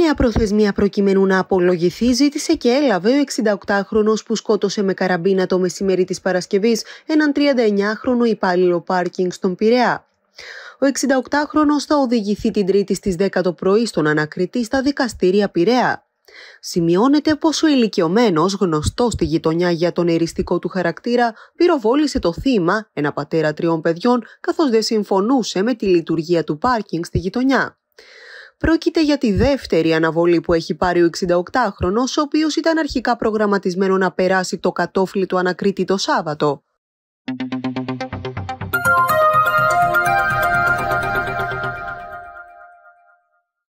Νέα προθεσμία προκειμένου να απολογηθεί ζήτησε και έλαβε ο 68χρονο που σκότωσε με καραμπίνα το μεσημέρι της Παρασκευής έναν 39χρονο υπάλληλο πάρκινγκ στον Πειραιά. Ο 68χρονο θα οδηγηθεί την Τρίτη στις 10 το πρωί στον ανακριτή στα δικαστήρια Πειραιά. Σημειώνεται πως ο ηλικιωμένος, γνωστός στη γειτονιά για τον εριστικό του χαρακτήρα, πυροβόλησε το θύμα, ένα πατέρα τριών παιδιών, καθώς δεν συμφωνούσε με τη λειτουργία του πάρκινγκ στη γειτονιά πρόκειται για τη δεύτερη αναβολή που έχει πάρει ο 68 χρονο, ο οποίος ήταν αρχικά προγραμματισμένο να περάσει το κατόφλι του ανακρίτη το Σάββατο.